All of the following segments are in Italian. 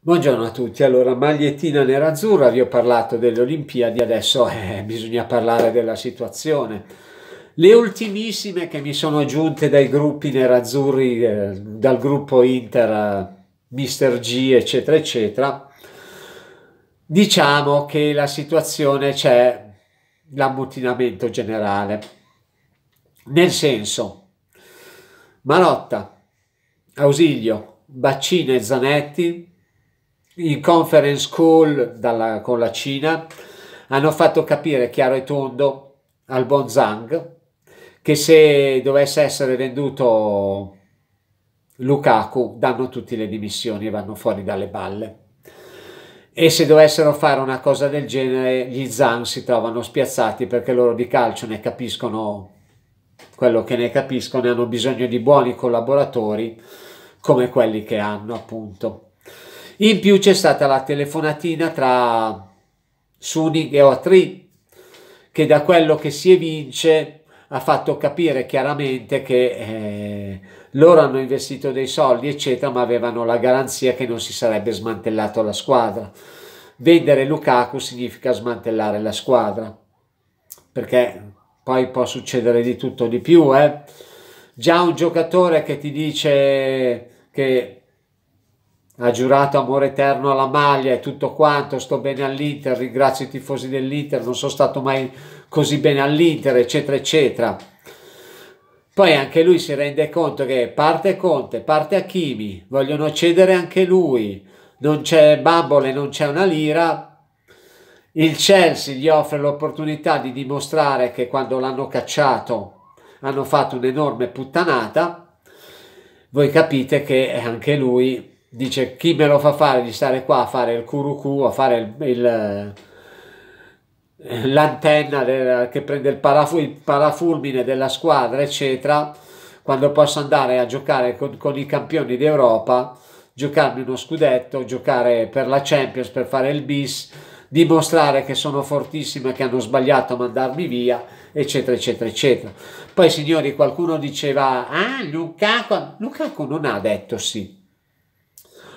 Buongiorno a tutti, allora magliettina nerazzurra, vi ho parlato delle Olimpiadi, adesso eh, eh, bisogna parlare della situazione. Le ultimissime che mi sono giunte dai gruppi nerazzurri, eh, dal gruppo Inter, eh, Mister G, eccetera, eccetera, diciamo che la situazione c'è l'ammutinamento generale. Nel senso, Marotta, Ausilio, Baccini e Zanetti in conference call dalla, con la Cina hanno fatto capire chiaro e tondo al Bonzang che se dovesse essere venduto Lukaku danno tutte le dimissioni e vanno fuori dalle balle. E se dovessero fare una cosa del genere, gli Zang si trovano spiazzati perché loro di calcio ne capiscono quello che ne capiscono e hanno bisogno di buoni collaboratori come quelli che hanno, appunto. In più c'è stata la telefonatina tra Suning e Oatri, che da quello che si evince ha fatto capire chiaramente che eh, loro hanno investito dei soldi, eccetera, ma avevano la garanzia che non si sarebbe smantellato la squadra. Vendere Lukaku significa smantellare la squadra, perché poi può succedere di tutto di più. Eh? Già un giocatore che ti dice che ha giurato amore eterno alla maglia e tutto quanto, sto bene all'Inter, ringrazio i tifosi dell'Inter, non sono stato mai così bene all'Inter, eccetera, eccetera. Poi anche lui si rende conto che parte Conte, parte Achimi, vogliono cedere anche lui, non c'è bambole, non c'è una lira. Il Chelsea gli offre l'opportunità di dimostrare che quando l'hanno cacciato hanno fatto un'enorme puttanata. Voi capite che anche lui dice chi me lo fa fare di stare qua a fare il curucù, a fare il, il eh, l'antenna del, che prende il, parafu, il, parafulmine della squadra, eccetera, quando posso andare a giocare con, con i campioni d'Europa, giocarmi uno scudetto, giocare per la Champions, per fare il bis, dimostrare che sono fortissima, che hanno sbagliato a mandarmi via, eccetera, eccetera, eccetera. Poi, signori, qualcuno diceva, ah, Lukaku, Lukaku non ha detto sì.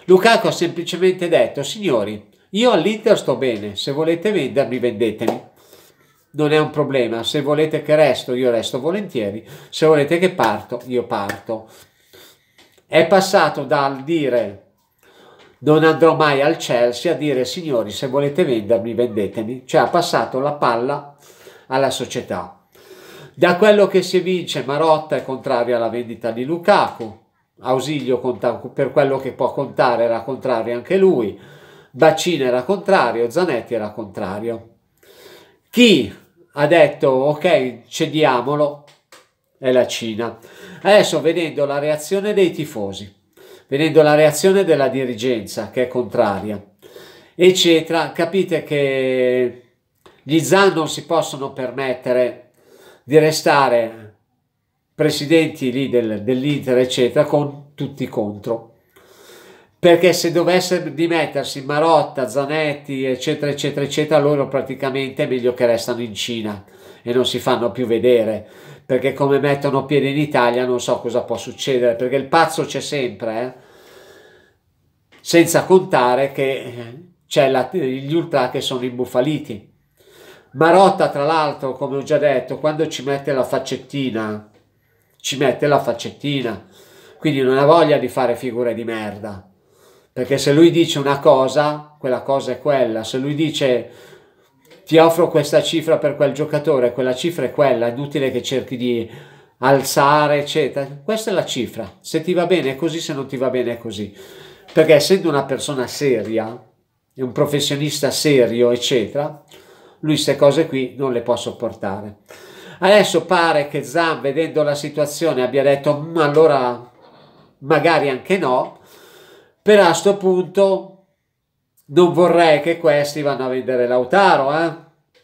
Lukaku ha semplicemente detto, signori, io all'Inter sto bene, se volete vendermi vendetemi. Non è un problema, se volete che resto io resto volentieri, se volete che parto io parto. È passato dal dire non andrò mai al Chelsea a dire signori se volete vendermi vendetemi, cioè ha passato la palla alla società. Da quello che si evince, Marotta è contrario alla vendita di Lukaku, Ausilio conta, per quello che può contare era contrario anche lui, Baccini era contrario, Zanetti era contrario. Chi ha detto ok cediamolo è la Cina. Adesso vedendo la reazione dei tifosi, vedendo la reazione della dirigenza che è contraria, eccetera, capite che gli Zan non si possono permettere di restare presidenti lì del, dell'Inter, eccetera, con tutti contro. Perché se dovesse dimettersi Marotta, Zanetti, eccetera, eccetera, eccetera, loro praticamente è meglio che restano in Cina e non si fanno più vedere. Perché come mettono piede in Italia non so cosa può succedere, perché il pazzo c'è sempre, eh? senza contare che eh, c'è la, gli ultra che sono imbufaliti. Marotta, tra l'altro, come ho già detto, quando ci mette la faccettina ci mette la faccettina. Quindi non ha voglia di fare figure di merda. Perché se lui dice una cosa, quella cosa è quella. Se lui dice ti offro questa cifra per quel giocatore, quella cifra è quella, è inutile che cerchi di alzare, eccetera. Questa è la cifra. Se ti va bene è così, se non ti va bene è così. Perché essendo una persona seria, un professionista serio, eccetera, lui queste cose qui non le può sopportare. Adesso pare che Zan, vedendo la situazione, abbia detto ma mm, allora magari anche no, però a questo punto non vorrei che questi vanno a vendere Lautaro, eh?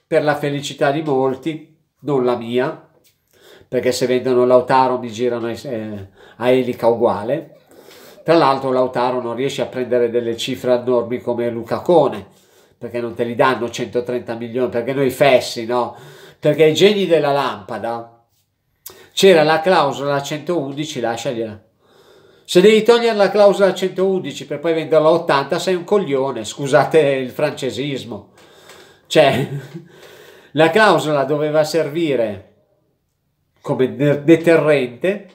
per la felicità di molti, non la mia, perché se vendono Lautaro mi girano eh, a elica uguale. Tra l'altro Lautaro non riesce a prendere delle cifre enormi come Luca Cone, perché non te li danno 130 milioni, perché noi fessi, no? perché ai geni della lampada c'era la clausola 111, lasciagliela. Se devi togliere la clausola 111 per poi venderla a 80 sei un coglione, scusate il francesismo. Cioè, la clausola doveva servire come deterrente,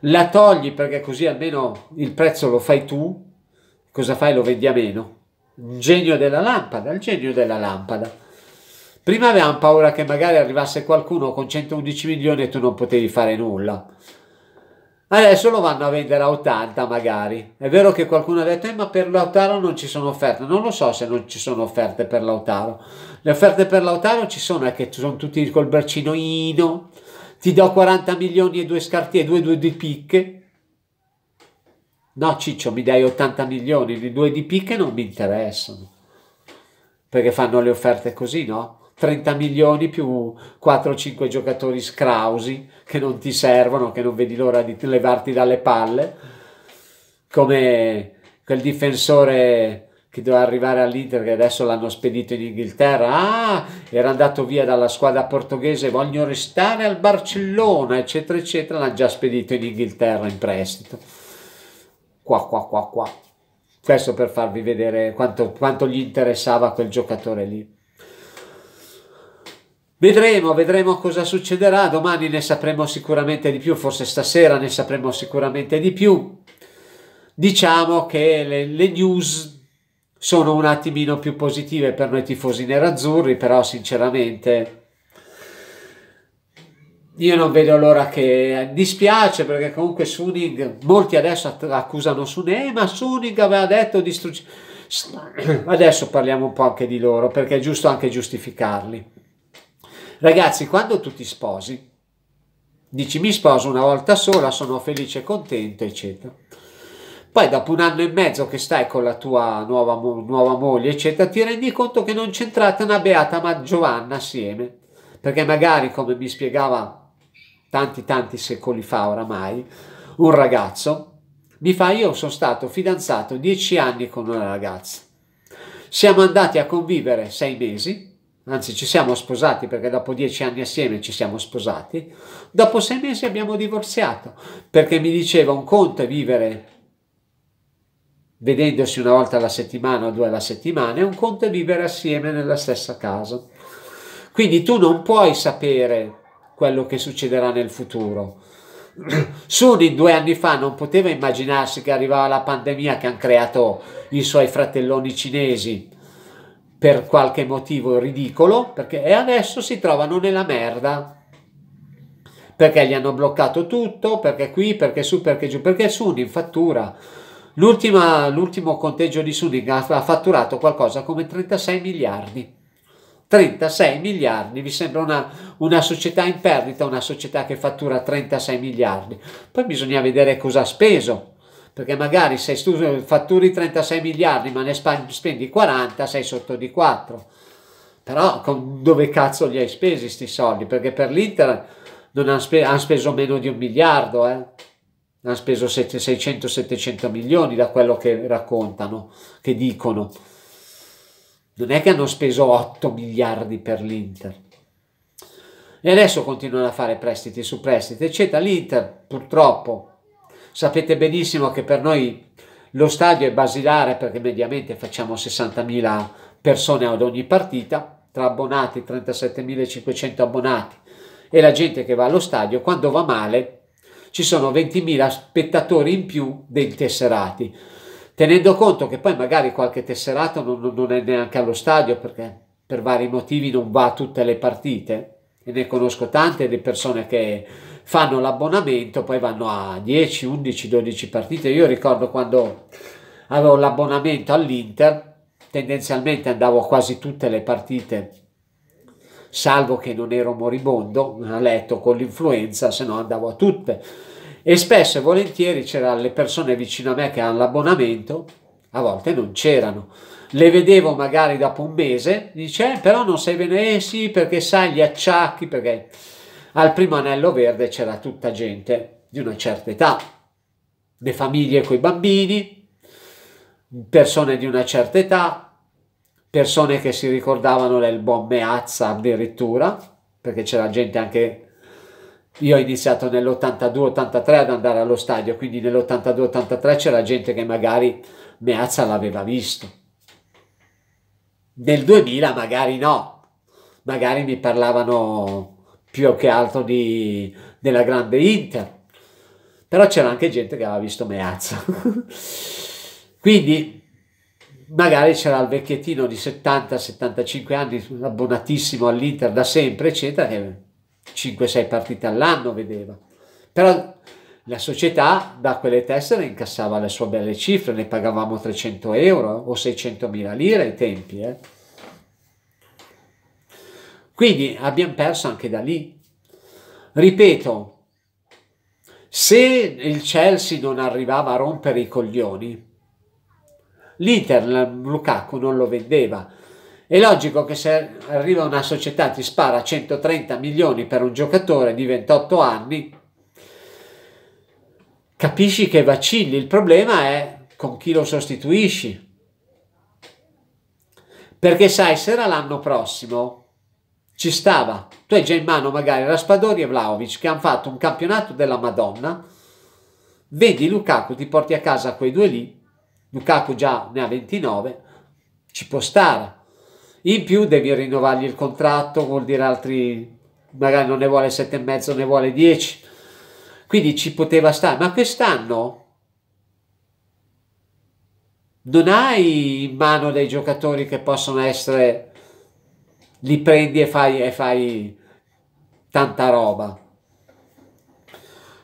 la togli perché così almeno il prezzo lo fai tu, cosa fai? Lo vendi a meno. Il genio della lampada, il genio della lampada. Prima avevamo paura che magari arrivasse qualcuno con 111 milioni e tu non potevi fare nulla. Adesso lo vanno a vendere a 80 magari. È vero che qualcuno ha detto, eh, ma per Lautaro non ci sono offerte. Non lo so se non ci sono offerte per Lautaro. Le offerte per Lautaro ci sono, è che sono tutti col braccino ino, ti do 40 milioni e due scarti e due, due di picche. No Ciccio, mi dai 80 milioni, di due di picche non mi interessano. Perché fanno le offerte così, no? 30 milioni più 4-5 giocatori scrausi che non ti servono, che non vedi l'ora di levarti dalle palle, come quel difensore che doveva arrivare all'Inter che adesso l'hanno spedito in Inghilterra, ah, era andato via dalla squadra portoghese, voglio restare al Barcellona, eccetera, eccetera, l'hanno già spedito in Inghilterra in prestito. Qua, qua, qua, qua. Questo per farvi vedere quanto, quanto gli interessava quel giocatore lì. Vedremo, vedremo cosa succederà, domani ne sapremo sicuramente di più, forse stasera ne sapremo sicuramente di più. Diciamo che le, le news sono un attimino più positive per noi tifosi nerazzurri, però sinceramente io non vedo l'ora che... Dispiace perché comunque Suning, molti adesso accusano Suning, eh, ma Suning aveva detto distruggere... Adesso parliamo un po' anche di loro perché è giusto anche giustificarli. Ragazzi, quando tu ti sposi, dici mi sposo una volta sola, sono felice e contento, eccetera. Poi dopo un anno e mezzo che stai con la tua nuova, nuova moglie, eccetera, ti rendi conto che non c'entrate una beata ma Giovanna assieme. Perché magari, come mi spiegava tanti tanti secoli fa oramai, un ragazzo mi fa io sono stato fidanzato dieci anni con una ragazza. Siamo andati a convivere sei mesi, anzi ci siamo sposati perché dopo dieci anni assieme ci siamo sposati, dopo sei mesi abbiamo divorziato perché mi diceva un conto è vivere vedendosi una volta alla settimana o due alla settimana e un conto è vivere assieme nella stessa casa. Quindi tu non puoi sapere quello che succederà nel futuro. Suni due anni fa non poteva immaginarsi che arrivava la pandemia che hanno creato i suoi fratelloni cinesi per qualche motivo ridicolo, perché e adesso si trovano nella merda. Perché gli hanno bloccato tutto, perché qui, perché su, perché giù, perché Suning fattura. l'ultimo conteggio di Suning ha, ha fatturato qualcosa come 36 miliardi. 36 miliardi, vi sembra una, una, società in perdita, una società che fattura 36 miliardi. Poi bisogna vedere cosa ha speso perché magari se tu fatturi 36 miliardi ma ne spendi 40 sei sotto di 4 però con, dove cazzo li hai spesi sti soldi perché per l'Inter non hanno, spe, han speso meno di un miliardo eh? hanno speso 600-700 milioni da quello che raccontano che dicono non è che hanno speso 8 miliardi per l'Inter e adesso continuano a fare prestiti su prestiti eccetera l'Inter purtroppo Sapete benissimo che per noi lo stadio è basilare perché mediamente facciamo 60.000 persone ad ogni partita, tra abbonati, 37.500 abbonati e la gente che va allo stadio, quando va male ci sono 20.000 spettatori in più dei tesserati, tenendo conto che poi magari qualche tesserato non, non è neanche allo stadio perché per vari motivi non va a tutte le partite e ne conosco tante di persone che fanno l'abbonamento, poi vanno a 10, 11, 12 partite. Io ricordo quando avevo l'abbonamento all'Inter, tendenzialmente andavo a quasi tutte le partite, salvo che non ero moribondo a letto con l'influenza, se no andavo a tutte. E spesso e volentieri c'erano le persone vicino a me che hanno l'abbonamento, a volte non c'erano. Le vedevo magari dopo un mese, dice, eh, però non sai bene, eh sì, perché sai gli acciacchi, perché al primo anello verde c'era tutta gente di una certa età, le famiglie con i bambini, persone di una certa età, persone che si ricordavano del buon Meazza addirittura, perché c'era gente anche... Io ho iniziato nell'82-83 ad andare allo stadio, quindi nell'82-83 c'era gente che magari Meazza l'aveva visto. Nel 2000 magari no, magari mi parlavano più che altro di, della grande Inter. Però c'era anche gente che aveva visto Meazza. Quindi magari c'era il vecchiettino di 70-75 anni, abbonatissimo all'Inter da sempre, eccetera, che 5-6 partite all'anno vedeva. Però la società da quelle tessere incassava le sue belle cifre, ne pagavamo 300 euro o 600 mila lire ai tempi. Eh. Quindi abbiamo perso anche da lì. Ripeto, se il Chelsea non arrivava a rompere i coglioni, l'Inter Lukaku non lo vendeva. È logico che se arriva una società ti spara 130 milioni per un giocatore di 28 anni, capisci che vacilli. Il problema è con chi lo sostituisci. Perché sai, se era l'anno prossimo, ci stava. Tu hai già in mano magari Raspadori e Vlaovic che hanno fatto un campionato della Madonna. Vedi Lukaku, ti porti a casa quei due lì. Lukaku già ne ha 29, ci può stare. In più devi rinnovargli il contratto, vuol dire altri, magari non ne vuole e mezzo, ne vuole 10. Quindi ci poteva stare, ma quest'anno non hai in mano dei giocatori che possono essere li prendi e fai, e fai tanta roba.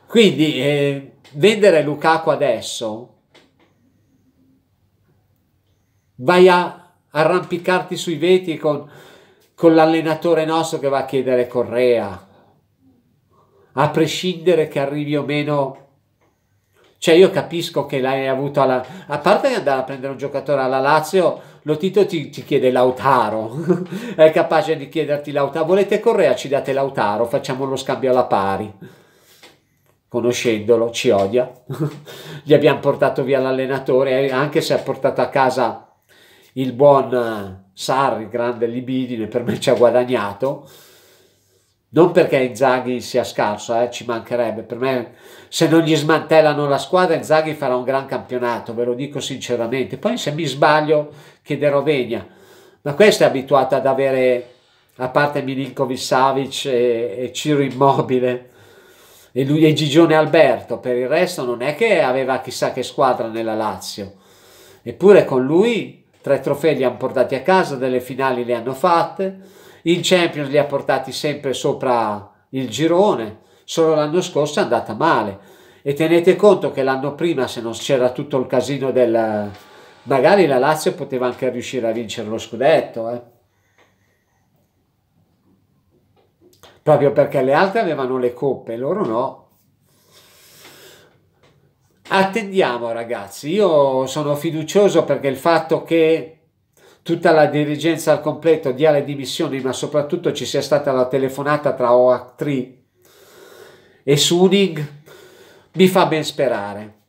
Quindi eh, vendere Lukaku adesso vai a arrampicarti sui vetri con, con l'allenatore nostro che va a chiedere Correa, a prescindere che arrivi o meno cioè io capisco che l'hai avuto alla... a parte che andare a prendere un giocatore alla Lazio Lotito ci, ti chiede Lautaro, è capace di chiederti Lautaro, volete Correa, ci date Lautaro, facciamo uno scambio alla pari. Conoscendolo, ci odia, gli abbiamo portato via l'allenatore, eh, anche se ha portato a casa il buon eh, Sarri, grande libidine, per me ci ha guadagnato, non perché Inzaghi sia scarso, eh, ci mancherebbe, per me se non gli smantellano la squadra Inzaghi farà un gran campionato, ve lo dico sinceramente, poi se mi sbaglio chiederò Vegna, ma questo è abituato ad avere, a parte Milinkovic Savic e, e Ciro Immobile, e lui e Gigione Alberto, per il resto non è che aveva chissà che squadra nella Lazio, eppure con lui tre trofei li hanno portati a casa, delle finali le hanno fatte, in Champions li ha portati sempre sopra il girone, solo l'anno scorso è andata male. E tenete conto che l'anno prima, se non c'era tutto il casino del... magari la Lazio poteva anche riuscire a vincere lo scudetto, eh. Proprio perché le altre avevano le coppe, loro no. Attendiamo ragazzi, io sono fiducioso perché il fatto che tutta la dirigenza al completo dia le dimissioni, ma soprattutto ci sia stata la telefonata tra OH3 e Suning, mi fa ben sperare.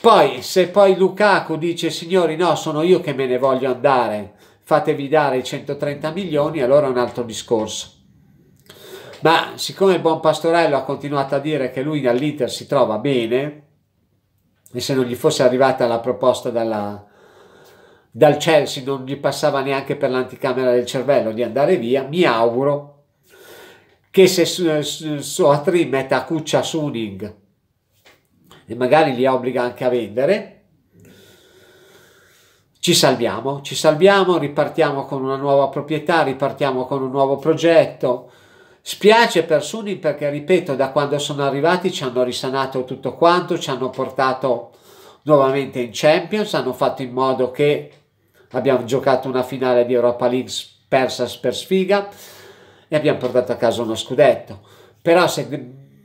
Poi, se poi Lukaku dice, signori, no, sono io che me ne voglio andare, fatevi dare i 130 milioni, allora è un altro discorso. Ma siccome il buon Pastorello ha continuato a dire che lui dall'Inter si trova bene, e se non gli fosse arrivata la proposta dalla, dal Chelsea non gli passava neanche per l'anticamera del cervello di andare via, mi auguro che se Soatri metta a cuccia Suning e magari li obbliga anche a vendere, ci salviamo, ci salviamo, ripartiamo con una nuova proprietà, ripartiamo con un nuovo progetto. Spiace per Suning perché, ripeto, da quando sono arrivati ci hanno risanato tutto quanto, ci hanno portato nuovamente in Champions, hanno fatto in modo che abbiamo giocato una finale di Europa League persa per sfiga e abbiamo portato a casa uno scudetto. Però se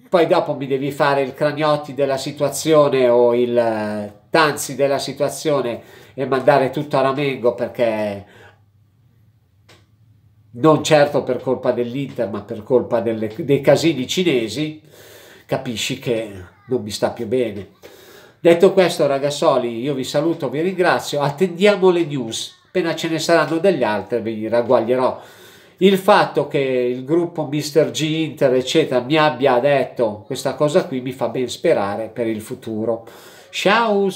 poi dopo mi devi fare il craniotti della situazione o il Tanzi della situazione e mandare tutto a Ramengo perché non certo per colpa dell'Inter ma per colpa delle, dei casini cinesi, capisci che non mi sta più bene. Detto questo, ragazzoli, io vi saluto, vi ringrazio. Attendiamo le news. Appena ce ne saranno delle altre, vi ragguaglierò. Il fatto che il gruppo Mr. G Inter, eccetera, mi abbia detto questa cosa qui mi fa ben sperare per il futuro. Ciao!